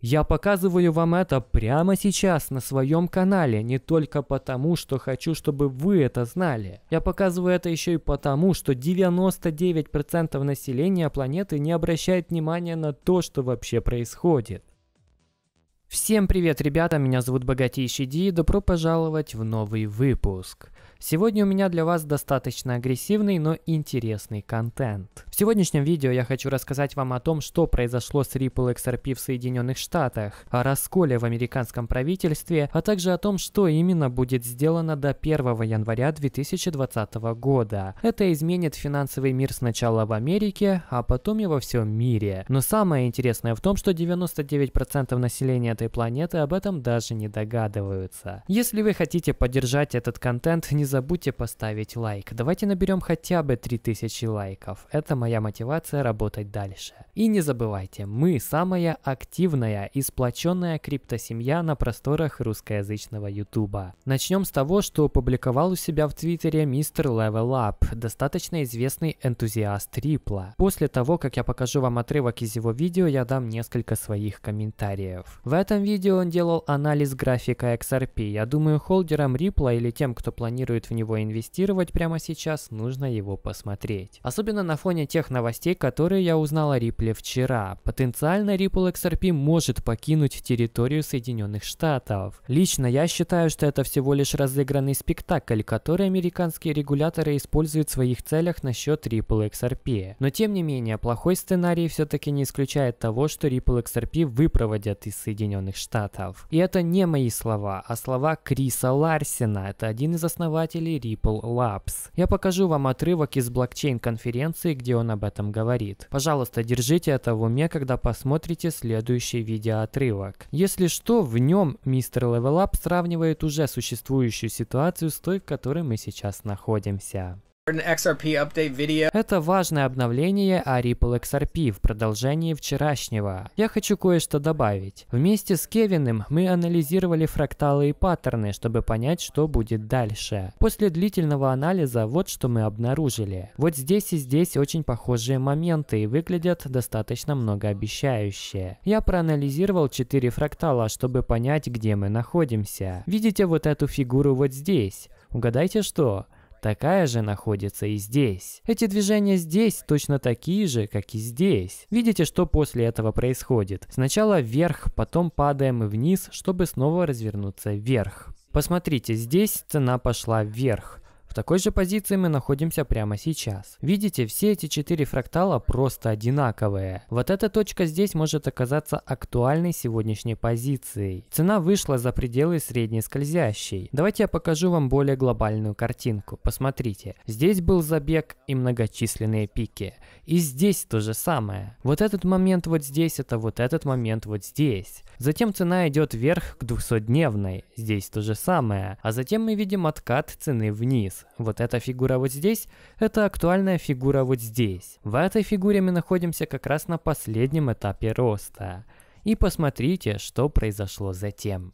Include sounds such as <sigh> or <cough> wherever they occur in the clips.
Я показываю вам это прямо сейчас на своем канале, не только потому, что хочу, чтобы вы это знали. Я показываю это еще и потому, что 99% населения планеты не обращает внимания на то, что вообще происходит. Всем привет, ребята, меня зовут Богатейший Ди, и добро пожаловать в новый выпуск. Сегодня у меня для вас достаточно агрессивный, но интересный контент. В сегодняшнем видео я хочу рассказать вам о том, что произошло с Ripple XRP в Соединенных Штатах, о расколе в американском правительстве, а также о том, что именно будет сделано до 1 января 2020 года. Это изменит финансовый мир сначала в Америке, а потом и во всем мире. Но самое интересное в том, что 99% населения этой планеты об этом даже не догадываются. Если вы хотите поддержать этот контент, не забудьте поставить лайк. Давайте наберем хотя бы 3000 лайков. Это моя мотивация работать дальше. И не забывайте, мы самая активная и сплоченная криптосемья на просторах русскоязычного ютуба. Начнем с того, что опубликовал у себя в твиттере мистер Level Up, достаточно известный энтузиаст Рипла. После того, как я покажу вам отрывок из его видео, я дам несколько своих комментариев. В этом видео он делал анализ графика XRP. Я думаю, холдерам Рипла или тем, кто планирует стоит в него инвестировать прямо сейчас, нужно его посмотреть. Особенно на фоне тех новостей, которые я узнал о Ripple вчера. Потенциально Ripple XRP может покинуть территорию Соединенных Штатов. Лично я считаю, что это всего лишь разыгранный спектакль, который американские регуляторы используют в своих целях насчет Ripple XRP. Но тем не менее, плохой сценарий все-таки не исключает того, что Ripple XRP выпроводят из Соединенных Штатов. И это не мои слова, а слова Криса Ларсена. Это один из основателей создателей Ripple Labs. Я покажу вам отрывок из блокчейн-конференции, где он об этом говорит. Пожалуйста, держите это в уме, когда посмотрите следующий видеоотрывок. Если что, в нем мистер Level Up сравнивает уже существующую ситуацию с той, в которой мы сейчас находимся. Это важное обновление о Ripple XRP в продолжении вчерашнего. Я хочу кое-что добавить. Вместе с Кевином мы анализировали фракталы и паттерны, чтобы понять, что будет дальше. После длительного анализа вот что мы обнаружили. Вот здесь и здесь очень похожие моменты и выглядят достаточно многообещающие. Я проанализировал 4 фрактала, чтобы понять, где мы находимся. Видите вот эту фигуру вот здесь? Угадайте что? Такая же находится и здесь. Эти движения здесь точно такие же, как и здесь. Видите, что после этого происходит? Сначала вверх, потом падаем вниз, чтобы снова развернуться вверх. Посмотрите, здесь цена пошла вверх такой же позиции мы находимся прямо сейчас. Видите, все эти четыре фрактала просто одинаковые. Вот эта точка здесь может оказаться актуальной сегодняшней позицией. Цена вышла за пределы средней скользящей. Давайте я покажу вам более глобальную картинку. Посмотрите, здесь был забег и многочисленные пики. И здесь то же самое. Вот этот момент вот здесь, это вот этот момент вот здесь. Затем цена идет вверх к 200-дневной. Здесь то же самое. А затем мы видим откат цены вниз. Вот эта фигура вот здесь – это актуальная фигура вот здесь. В этой фигуре мы находимся как раз на последнем этапе роста. И посмотрите, что произошло затем.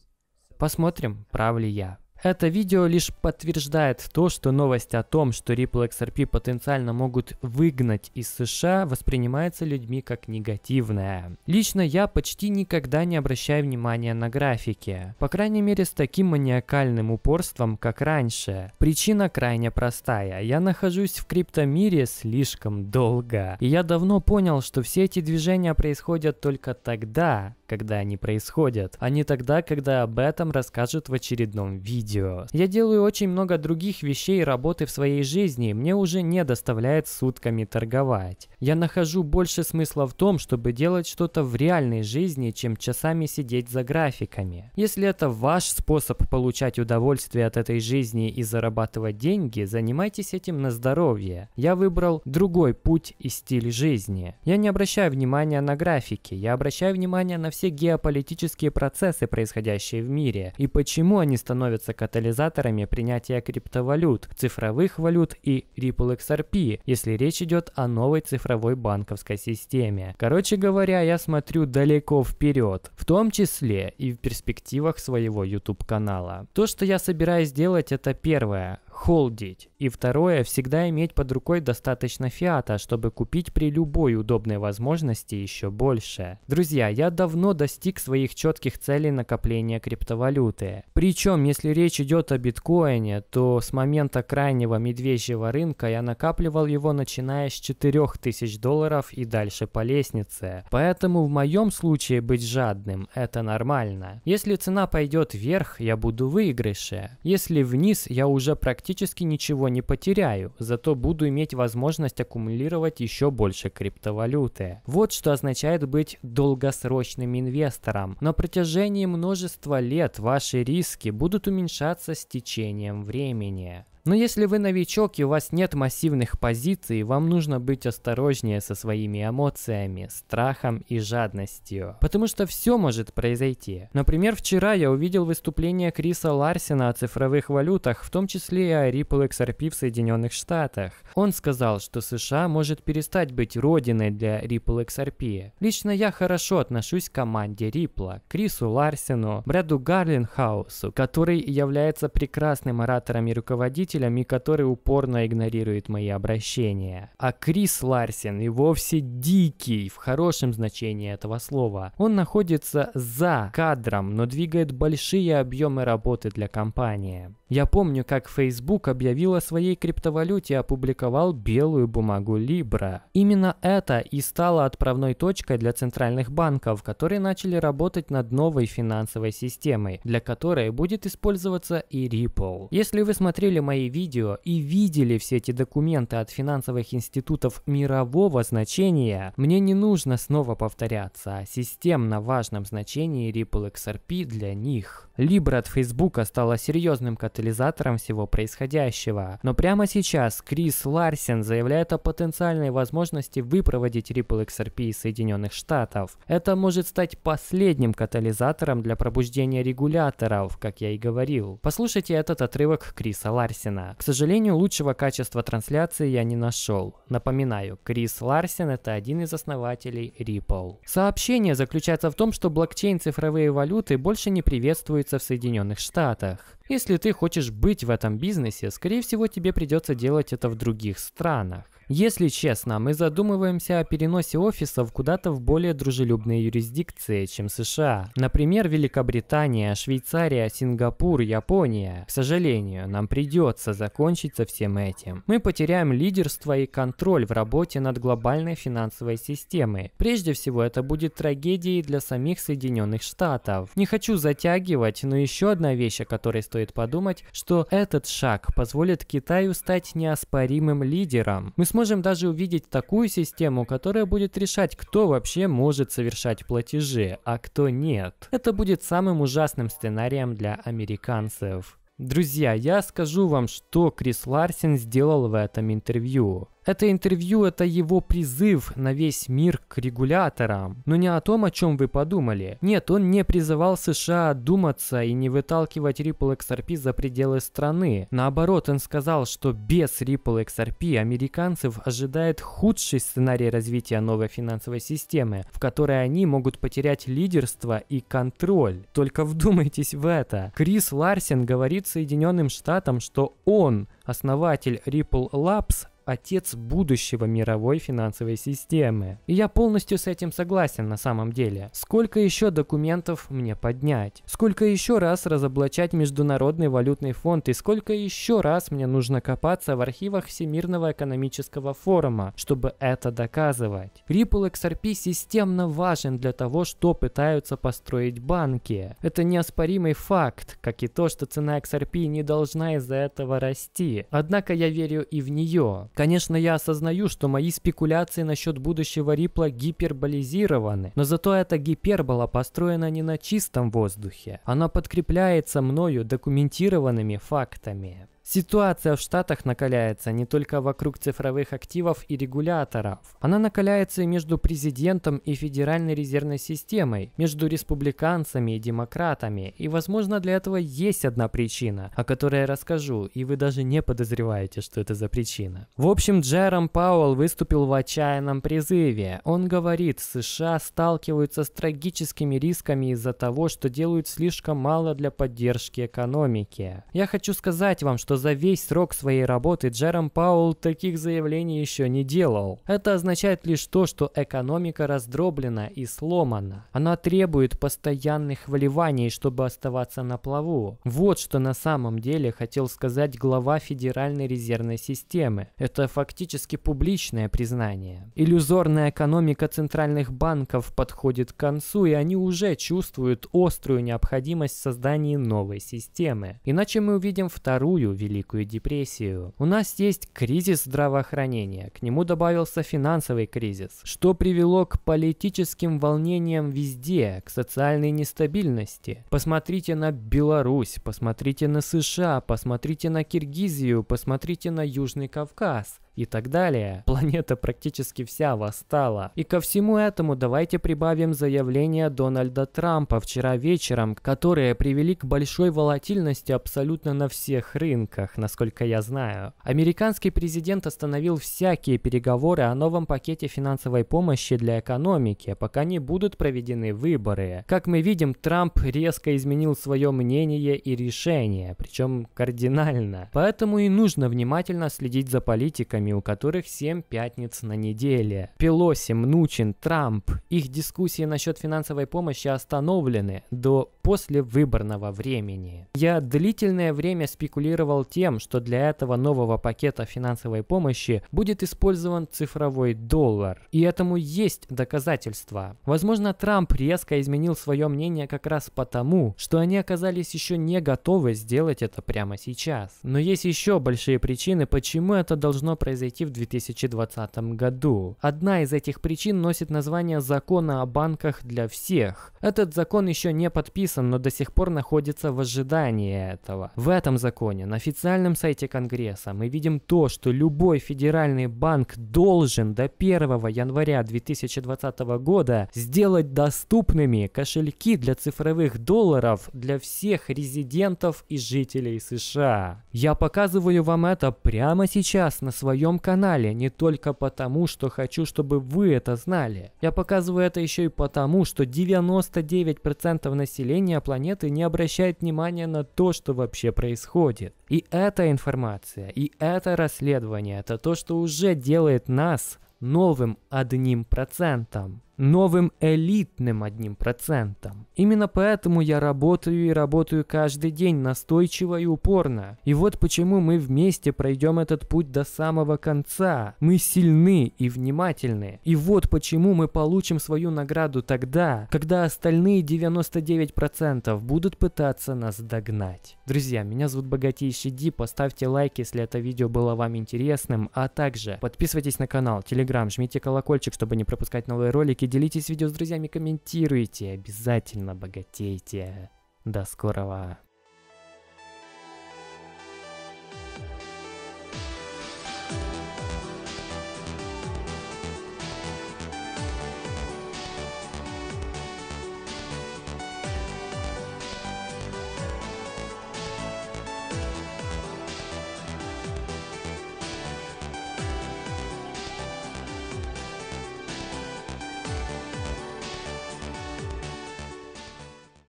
Посмотрим, прав ли я. Это видео лишь подтверждает то, что новость о том, что Ripple XRP потенциально могут выгнать из США, воспринимается людьми как негативная. Лично я почти никогда не обращаю внимания на графики. По крайней мере, с таким маниакальным упорством, как раньше. Причина крайне простая. Я нахожусь в криптомире слишком долго. И я давно понял, что все эти движения происходят только тогда, когда они происходят, а не тогда, когда об этом расскажут в очередном видео видео. Я делаю очень много других вещей и работы в своей жизни, мне уже не доставляет сутками торговать. Я нахожу больше смысла в том, чтобы делать что-то в реальной жизни, чем часами сидеть за графиками. Если это ваш способ получать удовольствие от этой жизни и зарабатывать деньги, занимайтесь этим на здоровье. Я выбрал другой путь и стиль жизни. Я не обращаю внимания на графики, я обращаю внимание на все геополитические процессы, происходящие в мире, и почему они становятся катализаторами принятия криптовалют, цифровых валют и Ripple XRP, если речь идет о новой цифровой банковской системе. Короче говоря, я смотрю далеко вперед, в том числе и в перспективах своего YouTube-канала. То, что я собираюсь делать, это первое холдить. И второе, всегда иметь под рукой достаточно фиата, чтобы купить при любой удобной возможности еще больше. Друзья, я давно достиг своих четких целей накопления криптовалюты. Причем, если речь идет о биткоине, то с момента крайнего медвежьего рынка я накапливал его начиная с 4000 долларов и дальше по лестнице. Поэтому в моем случае быть жадным – это нормально. Если цена пойдет вверх, я буду в выигрыше. Если вниз, я уже практически практически ничего не потеряю, зато буду иметь возможность аккумулировать еще больше криптовалюты. Вот что означает быть долгосрочным инвестором. На протяжении множества лет ваши риски будут уменьшаться с течением времени. Но если вы новичок и у вас нет массивных позиций, вам нужно быть осторожнее со своими эмоциями, страхом и жадностью. Потому что все может произойти. Например, вчера я увидел выступление Криса Ларсена о цифровых валютах, в том числе и о Ripple XRP в Соединенных Штатах. Он сказал, что США может перестать быть родиной для Ripple XRP. Лично я хорошо отношусь к команде Ripple, Крису Ларсену, Брэду Гарлинхаусу, который является прекрасным оратором и руководителем слушателям и который упорно игнорирует мои обращения. А Крис Ларсен и вовсе дикий в хорошем значении этого слова. Он находится за кадром, но двигает большие объемы работы для компании. Я помню, как Facebook объявил о своей криптовалюте и опубликовал белую бумагу Libra. Именно это и стало отправной точкой для центральных банков, которые начали работать над новой финансовой системой, для которой будет использоваться и Ripple. Если вы смотрели мои мои видео и видели все эти документы от финансовых институтов мирового значения, мне не нужно снова повторяться о системно важном значении Ripple XRP для них. Libra от Facebook стала серьезным катализатором всего происходящего, но прямо сейчас Крис Ларсен заявляет о потенциальной возможности выпроводить Ripple XRP из Соединенных Штатов. Это может стать последним катализатором для пробуждения регуляторов, как я и говорил. Послушайте этот отрывок Криса Ларсена. Ларсена. К сожалению, лучшего качества трансляции я не нашел. Напоминаю, Крис Ларсен – это один из основателей Ripple. Сообщение заключается в том, что блокчейн цифровые валюты больше не приветствуется в Соединенных Штатах. Если ты хочешь быть в этом бизнесе, скорее всего тебе придется делать это в других странах. Если честно, мы задумываемся о переносе офисов куда-то в более дружелюбные юрисдикции, чем США. Например, Великобритания, Швейцария, Сингапур, Япония. К сожалению, нам придется закончить со всем этим. Мы потеряем лидерство и контроль в работе над глобальной финансовой системой. Прежде всего, это будет трагедией для самих Соединенных Штатов. Не хочу затягивать, но еще одна вещь, о которой стоит подумать, что этот шаг позволит Китаю стать неоспоримым лидером. Мы сможем даже увидеть такую систему, которая будет решать, кто вообще может совершать платежи, а кто нет. Это будет самым ужасным сценарием для американцев. Друзья, я скажу вам, что Крис Ларсен сделал в этом интервью. Это интервью – это его призыв на весь мир к регуляторам. Но не о том, о чем вы подумали. Нет, он не призывал США думаться и не выталкивать Ripple XRP за пределы страны. Наоборот, он сказал, что без Ripple XRP американцев ожидает худший сценарий развития новой финансовой системы, в которой они могут потерять лидерство и контроль. Только вдумайтесь в это. Крис Ларсен говорит Соединенным Штатам, что он основатель Ripple Labs, отец будущего мировой финансовой системы. И я полностью с этим согласен на самом деле. Сколько еще документов мне поднять? Сколько еще раз разоблачать Международный валютный фонд? И сколько еще раз мне нужно копаться в архивах Всемирного экономического форума, чтобы это доказывать? Ripple XRP системно важен для того, что пытаются построить банки. Это неоспоримый факт, как и то, что цена XRP не должна из-за этого расти. Однако я верю и в нее. Конечно, я осознаю, что мои спекуляции насчет будущего Рипла гиперболизированы, но зато эта гипербола построена не на чистом воздухе. Она подкрепляется мною документированными фактами. Ситуация в Штатах накаляется не только вокруг цифровых активов и регуляторов. Она накаляется и между президентом и Федеральной резервной системой, между республиканцами и демократами. И, возможно, для этого есть одна причина, о которой я расскажу, и вы даже не подозреваете, что это за причина. В общем, Джером Пауэлл выступил в отчаянном призыве. Он говорит, США сталкиваются с трагическими рисками из-за того, что делают слишком мало для поддержки экономики. Я хочу сказать вам, что что за весь срок своей работы Джером Паул таких заявлений еще не делал. Это означает лишь то, что экономика раздроблена и сломана. Она требует постоянных вливаний, чтобы оставаться на плаву. Вот что на самом деле хотел сказать глава Федеральной резервной системы. Это фактически публичное признание. Иллюзорная экономика центральных банков подходит к концу, и они уже чувствуют острую необходимость создания новой системы. Иначе мы увидим вторую Великую депрессию. У нас есть кризис здравоохранения, к нему добавился финансовый кризис, что привело к политическим волнениям везде, к социальной нестабильности. Посмотрите на Беларусь, посмотрите на США, посмотрите на Киргизию, посмотрите на Южный Кавказ и так далее. <laughs> Планета практически вся восстала. И ко всему этому давайте прибавим заявление Дональда Трампа вчера вечером, которые привели к большой волатильности абсолютно на всех рынках, насколько я знаю. Американский президент остановил всякие переговоры о новом пакете финансовой помощи для экономики, пока не будут проведены выборы. Как мы видим, Трамп резко изменил свое мнение и решение, причем кардинально. Поэтому и нужно внимательно следить за политиками, лидерами, у которых 7 пятниц на неделе. Пелоси, Мнучин, Трамп. Их дискуссии насчет финансовой помощи остановлены до послевыборного времени. Я длительное время спекулировал тем, что для этого нового пакета финансовой помощи будет использован цифровой доллар. И этому есть доказательства. Возможно, Трамп резко изменил свое мнение как раз потому, что они оказались еще не готовы сделать это прямо сейчас. Но есть еще большие причины, почему это должно произойти произойти в 2020 году. Одна из этих причин носит название «Закона о банках для всех». Этот закон еще не подписан, но до сих пор находится в ожидании этого. В этом законе на официальном сайте Конгресса мы видим то, что любой федеральный банк должен до 1 января 2020 года сделать доступными кошельки для цифровых долларов для всех резидентов и жителей США. Я показываю вам это прямо сейчас на своем своем канале, не только потому, что хочу, чтобы вы это знали. Я показываю это еще и потому, что 99% населения планеты не обращает внимания на то, что вообще происходит. И эта информация, и это расследование, это то, что уже делает нас новым одним процентом новым элитным одним процентом. Именно поэтому я работаю и работаю каждый день настойчиво и упорно. И вот почему мы вместе пройдем этот путь до самого конца. Мы сильны и внимательны. И вот почему мы получим свою награду тогда, когда остальные 99% будут пытаться нас догнать. Друзья, меня зовут Богатейший Ди, поставьте лайк, если это видео было вам интересным, а также подписывайтесь на канал, телеграм, жмите колокольчик, чтобы не пропускать новые ролики, лайки, делитесь видео с друзьями, комментируйте, обязательно богатейте. До скорого.